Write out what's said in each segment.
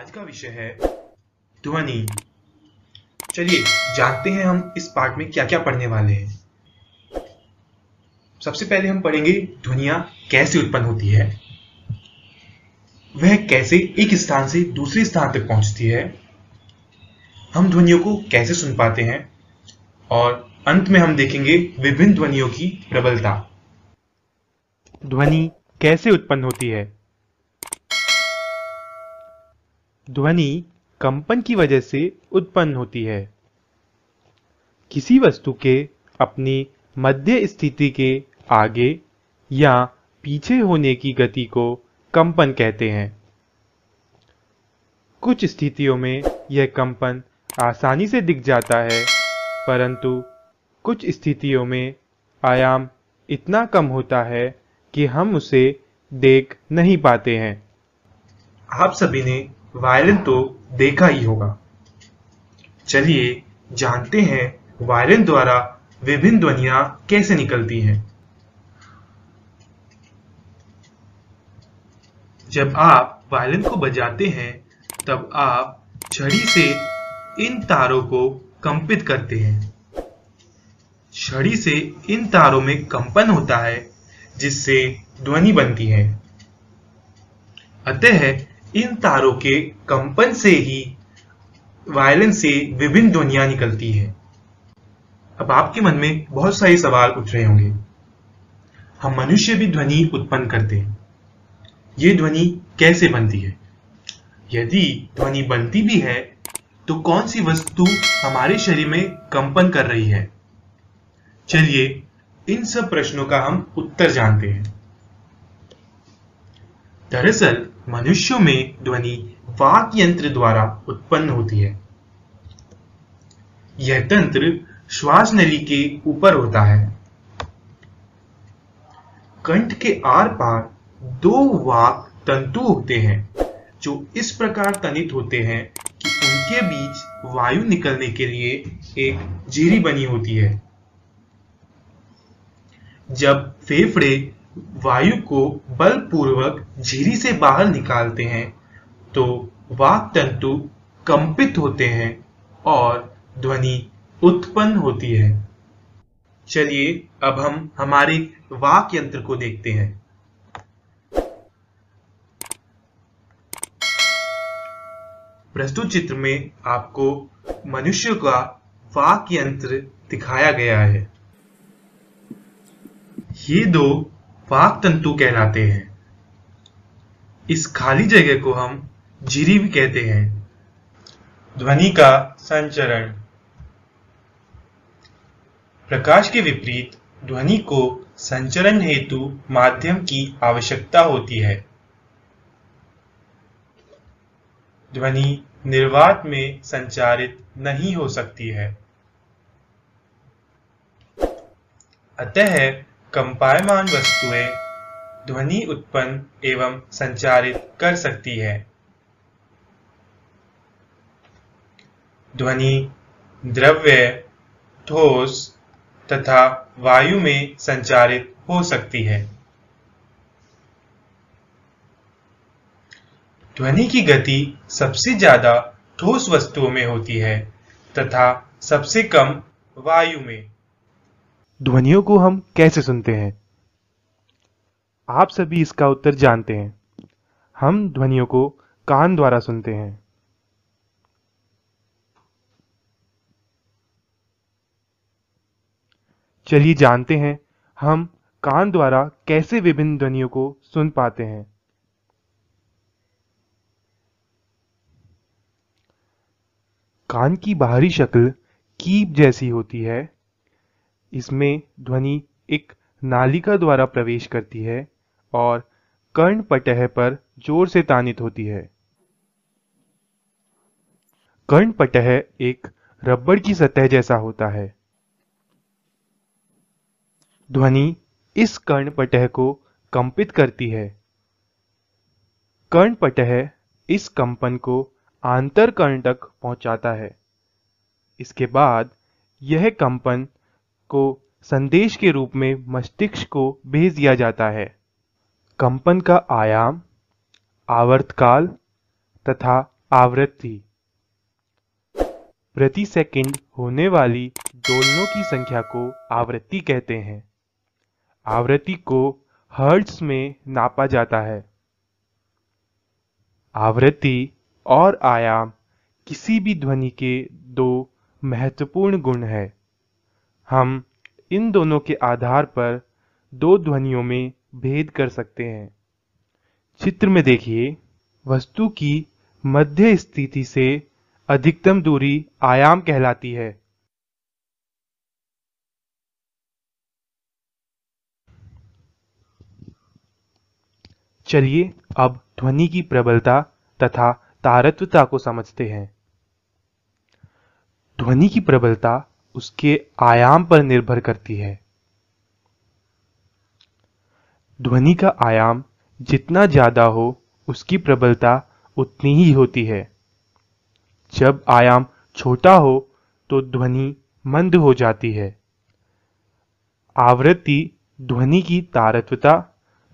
आज का विषय है ध्वनि चलिए जानते हैं हम इस पाठ में क्या क्या पढ़ने वाले हैं सबसे पहले हम पढ़ेंगे ध्वनिया कैसे उत्पन्न होती है वह कैसे एक स्थान से दूसरे स्थान तक पहुंचती है हम ध्वनियों को कैसे सुन पाते हैं और अंत में हम देखेंगे विभिन्न ध्वनियों की प्रबलता ध्वनि कैसे उत्पन्न होती है ध्वनि कंपन की वजह से उत्पन्न होती है किसी वस्तु के अपनी मध्य स्थिति के आगे या पीछे होने की गति को कंपन कहते हैं कुछ स्थितियों में यह कंपन आसानी से दिख जाता है परंतु कुछ स्थितियों में आयाम इतना कम होता है कि हम उसे देख नहीं पाते हैं आप सभी ने वायरन तो देखा ही होगा चलिए जानते हैं वायरन द्वारा विभिन्न ध्वनियां कैसे निकलती हैं जब आप वायलिन को बजाते हैं तब आप छड़ी से इन तारों को कंपित करते हैं छड़ी से इन तारों में कंपन होता है जिससे ध्वनि बनती है अतः इन तारों के कंपन से ही वायलेंस से विभिन्न ध्वनिया निकलती है अब आपके मन में बहुत सारे सवाल उठ रहे होंगे हम मनुष्य भी ध्वनि उत्पन्न करते हैं ये ध्वनि कैसे बनती है यदि ध्वनि बनती भी है तो कौन सी वस्तु हमारे शरीर में कंपन कर रही है चलिए इन सब प्रश्नों का हम उत्तर जानते हैं दरअसल मनुष्यों में ध्वनि वाक यंत्र द्वारा उत्पन्न होती है यह तंत्र श्वास नली के ऊपर होता है कंठ के आर पार दो वाक तंतु होते हैं जो इस प्रकार तनित होते हैं कि उनके बीच वायु निकलने के लिए एक जीरी बनी होती है जब फेफड़े वायु को बलपूर्वक झीरी से बाहर निकालते हैं तो वाक तंतु कंपित होते हैं और ध्वनि उत्पन्न होती है चलिए अब हम हमारे वाक यंत्र को देखते हैं प्रस्तुत चित्र में आपको मनुष्य का वाक यंत्र दिखाया गया है ये दो पाक तंतु कहलाते हैं इस खाली जगह को हम झिरी भी कहते हैं ध्वनि का संचरण प्रकाश के विपरीत ध्वनि को संचरण हेतु माध्यम की आवश्यकता होती है ध्वनि निर्वात में संचारित नहीं हो सकती है अतः कंपायमान वस्तुएं ध्वनि उत्पन्न एवं संचारित कर सकती है ध्वनि द्रव्य ठोस तथा वायु में संचारित हो सकती है ध्वनि की गति सबसे ज्यादा ठोस वस्तुओं में होती है तथा सबसे कम वायु में ध्वनियों को हम कैसे सुनते हैं आप सभी इसका उत्तर जानते हैं हम ध्वनियों को कान द्वारा सुनते हैं चलिए जानते हैं हम कान द्वारा कैसे विभिन्न ध्वनियों को सुन पाते हैं कान की बाहरी शक्ल कीप जैसी होती है इसमें ध्वनि एक नालिका द्वारा प्रवेश करती है और कर्ण पटह पर जोर से तानित होती है कर्ण पटह एक रबड़ की सतह जैसा होता है ध्वनि इस कर्ण पटह को कंपित करती है कर्ण पटह इस कंपन को आंतर कर्ण तक पहुंचाता है इसके बाद यह कंपन को संदेश के रूप में मस्तिष्क को भेज दिया जाता है कंपन का आयाम आवर्तकाल तथा आवृत्ति प्रति सेकंड होने वाली दोनों की संख्या को आवृत्ति कहते हैं आवृत्ति को हर्ट्स में नापा जाता है आवृत्ति और आयाम किसी भी ध्वनि के दो महत्वपूर्ण गुण हैं हम इन दोनों के आधार पर दो ध्वनियों में भेद कर सकते हैं चित्र में देखिए वस्तु की मध्य स्थिति से अधिकतम दूरी आयाम कहलाती है चलिए अब ध्वनि की प्रबलता तथा तारत्वता को समझते हैं ध्वनि की प्रबलता उसके आयाम पर निर्भर करती है ध्वनि का आयाम जितना ज्यादा हो उसकी प्रबलता उतनी ही होती है जब आयाम छोटा हो तो ध्वनि मंद हो जाती है आवृत्ति ध्वनि की तारत्वता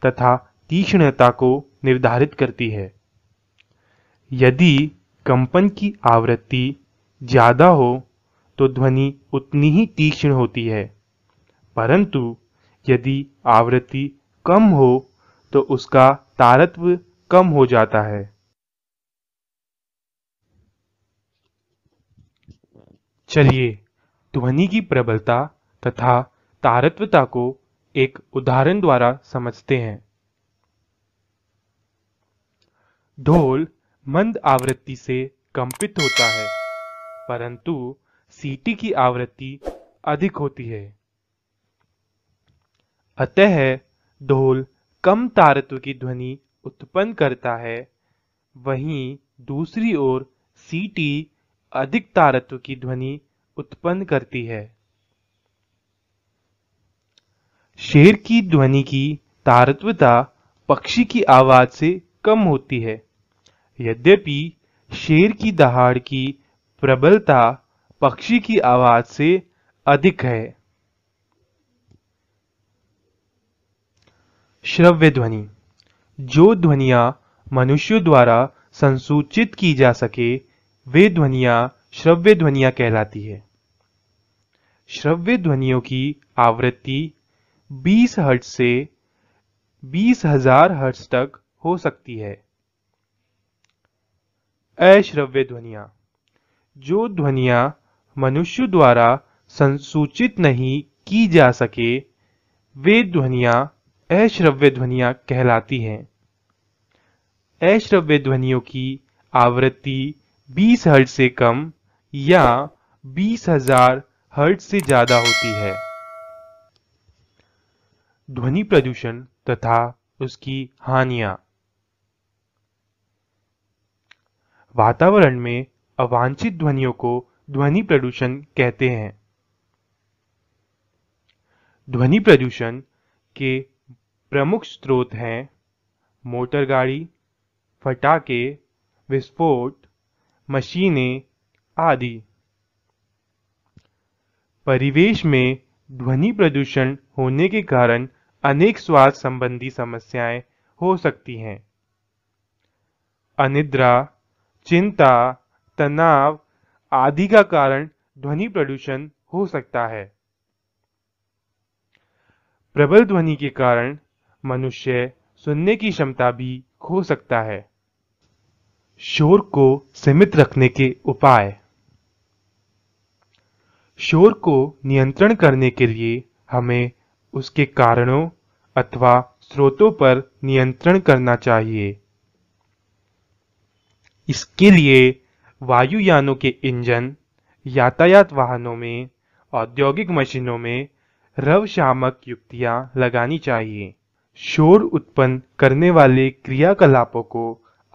तथा तीक्ष्णता को निर्धारित करती है यदि कंपन की आवृत्ति ज्यादा हो तो ध्वनि उतनी ही तीक्ष्ण होती है परंतु यदि आवृत्ति कम हो तो उसका तारत्व कम हो जाता है चलिए ध्वनि की प्रबलता तथा तारत्वता को एक उदाहरण द्वारा समझते हैं ढोल मंद आवृत्ति से कंपित होता है परंतु सीटी की आवृत्ति अधिक होती है अतः ढोल कम तारत्व की ध्वनि उत्पन्न करता है वहीं दूसरी ओर सीटी अधिक तारत्व की ध्वनि उत्पन्न करती है शेर की ध्वनि की तारत्वता पक्षी की आवाज से कम होती है यद्यपि शेर की दहाड़ की प्रबलता पक्षी की आवाज से अधिक है श्रव्य ध्वनि जो ध्वनिया मनुष्यों द्वारा संसूचित की जा सके वे ध्वनिया श्रव्य ध्वनिया कहलाती है श्रव्य ध्वनियों की आवृत्ति 20 हर्ट से 20,000 हर्ट तक हो सकती है अश्रव्य ध्वनिया जो ध्वनिया मनुष्य द्वारा संसूचित नहीं की जा सके वे ध्वनियां अश्रव्य ध्वनियां कहलाती हैं अश्रव्य ध्वनियों की आवृत्ति 20 हर्ट से कम या 20,000 हर्ट से ज्यादा होती है ध्वनि प्रदूषण तथा उसकी हानियां वातावरण में अवांछित ध्वनियों को ध्वनि प्रदूषण कहते हैं ध्वनि प्रदूषण के प्रमुख स्रोत हैं मोटर गाड़ी फटाके विस्फोट मशीनें आदि परिवेश में ध्वनि प्रदूषण होने के कारण अनेक स्वास्थ्य संबंधी समस्याएं हो सकती हैं अनिद्रा चिंता तनाव आदि का कारण ध्वनि प्रदूषण हो सकता है प्रबल ध्वनि के कारण मनुष्य सुनने की क्षमता भी खो सकता है शोर को सीमित रखने के उपाय शोर को नियंत्रण करने के लिए हमें उसके कारणों अथवा स्रोतों पर नियंत्रण करना चाहिए इसके लिए वायुयानों के इंजन यातायात वाहनों में औद्योगिक मशीनों में रव शामक युक्तियां लगानी चाहिए शोर उत्पन्न करने वाले क्रियाकलापों को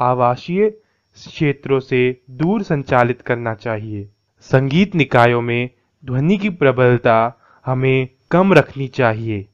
आवासीय क्षेत्रों से दूर संचालित करना चाहिए संगीत निकायों में ध्वनि की प्रबलता हमें कम रखनी चाहिए